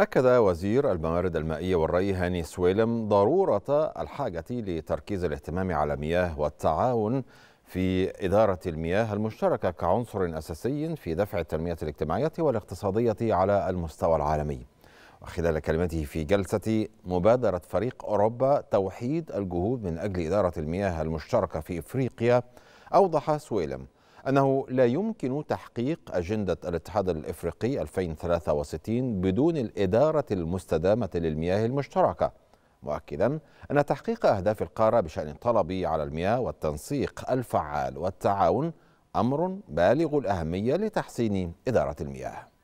أكد وزير الموارد المائية والري هاني سويلم ضرورة الحاجة لتركيز الاهتمام على مياه والتعاون في إدارة المياه المشتركة كعنصر أساسي في دفع التنمية الاجتماعية والاقتصادية على المستوى العالمي وخلال كلمته في جلسة مبادرة فريق أوروبا توحيد الجهود من أجل إدارة المياه المشتركة في إفريقيا أوضح سويلم أنه لا يمكن تحقيق أجندة الاتحاد الإفريقي 2063 بدون الإدارة المستدامة للمياه المشتركة مؤكدا أن تحقيق أهداف القارة بشأن الطلب على المياه والتنسيق الفعال والتعاون أمر بالغ الأهمية لتحسين إدارة المياه